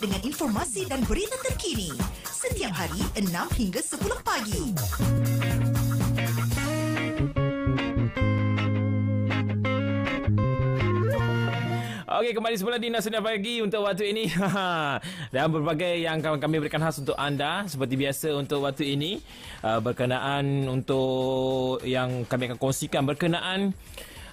dengan informasi dan berita terkini setiap hari 6 hingga 10 pagi. Okey kembali semula di Nasional Pagi untuk waktu ini. Dan berbagai yang kami berikan khas untuk anda seperti biasa untuk waktu ini uh, berkenaan untuk yang kami akan kongsikan berkenaan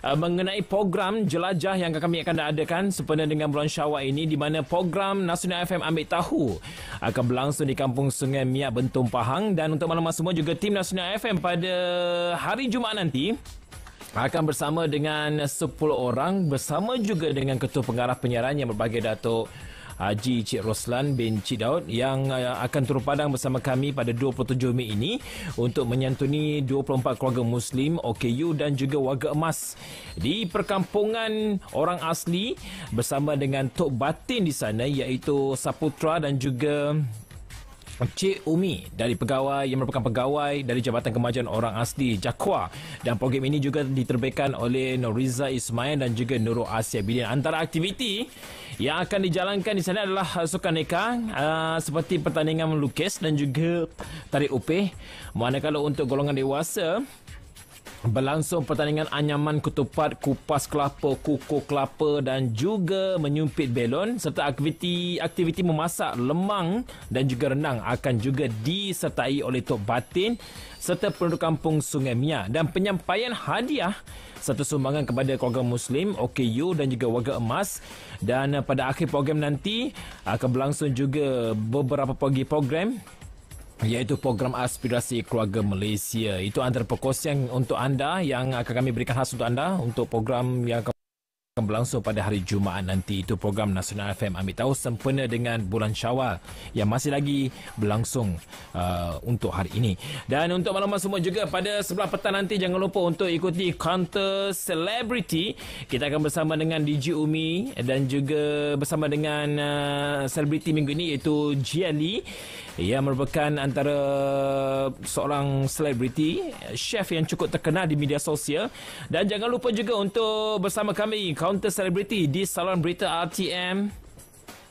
Uh, mengenai program jelajah yang kami akan adakan sepenuh dengan bulan Syawal ini di mana program Nasional FM Ambil Tahu akan berlangsung di Kampung Sungai Miak Bentum Pahang dan untuk malam semua juga tim Nasional FM pada hari Jumaat nanti akan bersama dengan 10 orang bersama juga dengan ketua pengarah penyiaran yang berbagai Datuk Haji Cik Roslan bin Cik Daud yang uh, akan turun padang bersama kami pada 27 Mei ini untuk menyantuni 24 keluarga Muslim OKU dan juga warga emas di perkampungan orang asli bersama dengan Tok Batin di sana iaitu Saputra dan juga Cik Umi dari pegawai yang merupakan pegawai dari Jabatan Kemajuan Orang Asli Jakwa dan program ini juga diterbitkan oleh Noriza Ismail dan juga Nurul Asia Bidin antara aktiviti yang akan dijalankan di sana adalah uh, sukan neka uh, seperti pertandingan melukis dan juga tarik upih. Manakala untuk golongan dewasa Berlangsung pertandingan anyaman ketupat, kupas kelapa, kukuk kelapa dan juga menyumpit belon serta aktiviti aktiviti memasak lemang dan juga renang akan juga disertai oleh Tok Batin serta penduduk kampung Sungai Mia dan penyampaian hadiah serta sumbangan kepada keluarga Muslim, OKU dan juga warga emas dan uh, pada akhir program nanti akan berlangsung juga beberapa pagi program iaitu program aspirasi keluarga Malaysia. Itu antara perkongsian untuk anda yang akan kami berikan khas untuk anda untuk program yang akan berlangsung pada hari Jumaat nanti. Itu program Nasional FM ambil tahu sempena dengan bulan Syawal yang masih lagi berlangsung uh, untuk hari ini. Dan untuk malam semua juga pada sebelah petang nanti jangan lupa untuk ikuti Counter Celebrity. Kita akan bersama dengan DJ Umi dan juga bersama dengan uh, selebriti minggu ini iaitu Jia Lee. Ia merupakan antara seorang selebriti, chef yang cukup terkenal di media sosial. Dan jangan lupa juga untuk bersama kami, Counter Celebrity di Salon Berita RTM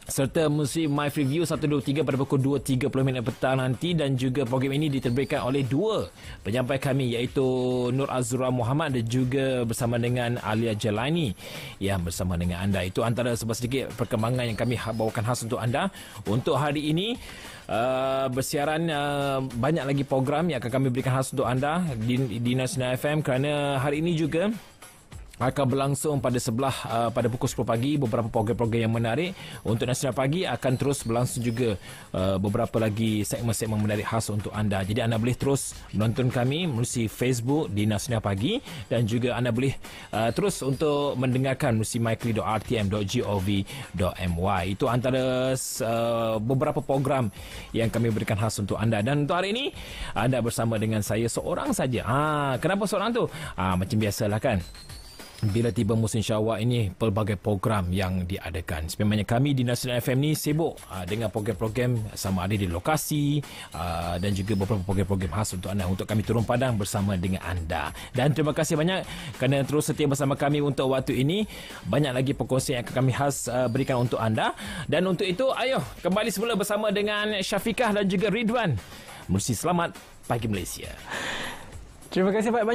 serta musim My Preview 1, 2, 3 pada pukul 2.30 minit petang nanti dan juga program ini diterbitkan oleh dua penyampai kami iaitu Nur Azura Muhammad dan juga bersama dengan Alia Jelani yang bersama dengan anda itu antara sebab sedikit perkembangan yang kami ha- bawakan khas untuk anda untuk hari ini Uh, bersiaran uh, banyak lagi program yang akan kami berikan khas untuk anda di, di National FM kerana hari ini juga akan berlangsung pada sebelah uh, pada pukul 10 pagi beberapa program-program yang menarik untuk nasional pagi akan terus berlangsung juga uh, beberapa lagi segmen-segmen menarik khas untuk anda jadi anda boleh terus menonton kami melalui Facebook di nasional pagi dan juga anda boleh uh, terus untuk mendengarkan melalui mykli.rtm.gov.my itu antara uh, beberapa program yang kami berikan khas untuk anda dan untuk hari ini anda bersama dengan saya seorang saja ha, kenapa seorang tu ha, macam biasalah kan bila tiba musim syawak ini pelbagai program yang diadakan sebenarnya kami di National FM ni sibuk ah, dengan program-program sama ada di lokasi ah, dan juga beberapa program-program khas untuk anda untuk kami turun padang bersama dengan anda dan terima kasih banyak kerana terus setia bersama kami untuk waktu ini banyak lagi perkongsian yang akan kami khas ah, berikan untuk anda dan untuk itu ayo kembali semula bersama dengan Syafiqah dan juga Ridwan Mursi Selamat Pagi Malaysia Terima kasih banyak